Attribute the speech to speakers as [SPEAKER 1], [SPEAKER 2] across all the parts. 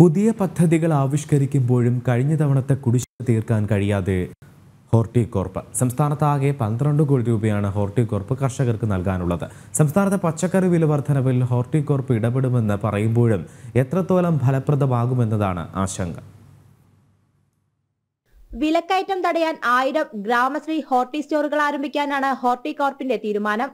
[SPEAKER 1] പുതിയ പദ്ധതികൾ ആവിഷ്കരിക്കുമ്പോഴും കഴിഞ്ഞ തവണത്തെ കുടിശ്ശിക തീർക്കാൻ കഴിയാതെ ഹോർട്ടികോർപ്പ് ആകെ പന്ത്രണ്ട് കോടി രൂപയാണ് ഹോർട്ടികോർപ്പ് കർഷകർക്ക് നൽകാനുള്ളത് സംസ്ഥാനത്തെ പച്ചക്കറി വില വർധനവിൽ ഹോർട്ടികോർപ്പ് ഇടപെടുമെന്ന് പറയുമ്പോഴും എത്രത്തോളം ഫലപ്രദമാകുമെന്നതാണ് ആശങ്ക
[SPEAKER 2] വിലക്കയറ്റം തടയാൻ ആയിരം ഗ്രാമശ്രീ ഹോർട്ടി സ്റ്റോറുകൾ ആരംഭിക്കാനാണ് ഹോർട്ടികോർപ്പിന്റെ തീരുമാനം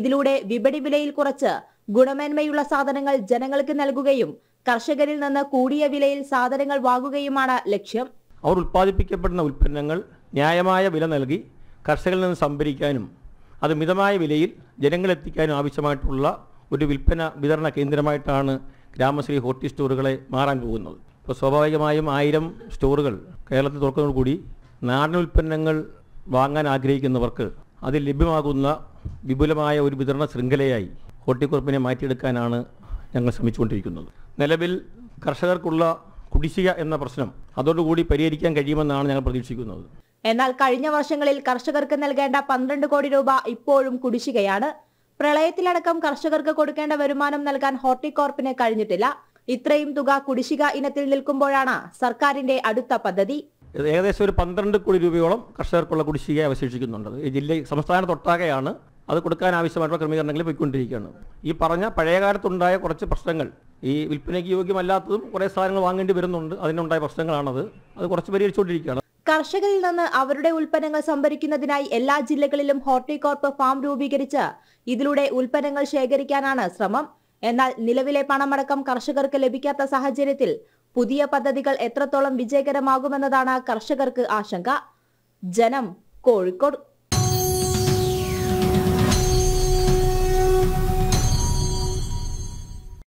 [SPEAKER 2] ഇതിലൂടെ വിപണി വിലയിൽ കുറച്ച് ഗുണമേന്മയുള്ള സാധനങ്ങൾ ജനങ്ങൾക്ക് നൽകുകയും കർഷകരിൽ നിന്ന് കൂടിയ വിലയിൽ സാധനങ്ങൾ വാങ്ങുകയുമാണ് ലക്ഷ്യം
[SPEAKER 3] അവർ ഉൽപ്പാദിപ്പിക്കപ്പെടുന്ന ഉൽപ്പന്നങ്ങൾ ന്യായമായ വില നൽകി കർഷകരിൽ നിന്ന് സംഭരിക്കാനും അത് മിതമായ വിലയിൽ ജനങ്ങളെത്തിക്കാനും ആവശ്യമായിട്ടുള്ള ഒരു വിൽപ്പന വിതരണ കേന്ദ്രമായിട്ടാണ് ഗ്രാമശ്രീ ഹോട്ടി സ്റ്റോറുകളെ മാറാൻ പോകുന്നത് ഇപ്പോൾ സ്വാഭാവികമായും ആയിരം സ്റ്റോറുകൾ കേരളത്തിൽ തുറക്കുന്നതോടുകൂടി നാടൻ ഉൽപ്പന്നങ്ങൾ വാങ്ങാൻ ആഗ്രഹിക്കുന്നവർക്ക് അതിൽ ലഭ്യമാകുന്ന വിപുലമായ ഒരു വിതരണ ശൃംഖലയായി ഹോർട്ടിക്കുറപ്പിനെ മാറ്റിയെടുക്കാനാണ് ഞങ്ങൾ ശ്രമിച്ചുകൊണ്ടിരിക്കുന്നത് നിലവിൽ കർഷകർക്കുള്ള കുടിശ്ശിക എന്ന പ്രശ്നം അതോടുകൂടി പരിഹരിക്കാൻ കഴിയുമെന്നാണ് ഞങ്ങൾ പ്രതീക്ഷിക്കുന്നത്
[SPEAKER 2] എന്നാൽ കഴിഞ്ഞ വർഷങ്ങളിൽ കർഷകർക്ക് നൽകേണ്ട പന്ത്രണ്ട് കോടി രൂപ ഇപ്പോഴും കുടിശ്ശികയാണ് പ്രളയത്തിലടക്കം കർഷകർക്ക് കൊടുക്കേണ്ട വരുമാനം നൽകാൻ ഹോർട്ടികോർപ്പിന് കഴിഞ്ഞിട്ടില്ല ഇത്രയും തുക കുടിശ്ശിക ഇനത്തിൽ നിൽക്കുമ്പോഴാണ് സർക്കാരിന്റെ അടുത്ത പദ്ധതി
[SPEAKER 3] ഏകദേശം ഒരു പന്ത്രണ്ട് കോടി രൂപയോളം കർഷകർക്കുള്ള കുടിശ്ശിക അവശേഷിക്കുന്നുണ്ട് ഈ ജില്ല സംസ്ഥാനത്തൊട്ടാകെയാണ് അത് കൊടുക്കാൻ ആവശ്യമായിട്ടുള്ള ക്രമീകരണങ്ങൾ പോയിക്കൊണ്ടിരിക്കുകയാണ് ഈ പറഞ്ഞ പഴയകാലത്തുണ്ടായ കുറച്ച് പ്രശ്നങ്ങൾ ഈ വിൽപ്പനയ്ക്ക് യോഗ്യമല്ലാത്തതും കുറേ സാധനങ്ങൾ വാങ്ങേണ്ടി വരുന്നുണ്ട് അതിനുണ്ടായ പ്രശ്നങ്ങളാണത് അത് കുറച്ച് പരിഹരിച്ചുകൊണ്ടിരിക്കുകയാണ്
[SPEAKER 2] കർഷകരിൽ നിന്ന് അവരുടെ ഉൽപ്പന്നങ്ങൾ സംഭരിക്കുന്നതിനായി എല്ലാ ജില്ലകളിലും ഹോർട്ടികോർപ്പ് ഫാം രൂപീകരിച്ച് ഇതിലൂടെ ഉൽപ്പന്നങ്ങൾ ശേഖരിക്കാനാണ് ശ്രമം എന്നാൽ നിലവിലെ പണമടക്കം കർഷകർക്ക് ലഭിക്കാത്ത സാഹചര്യത്തിൽ പുതിയ പദ്ധതികൾ എത്രത്തോളം വിജയകരമാകുമെന്നതാണ് കർഷകർക്ക് ആശങ്ക ജനം കോഴിക്കോട്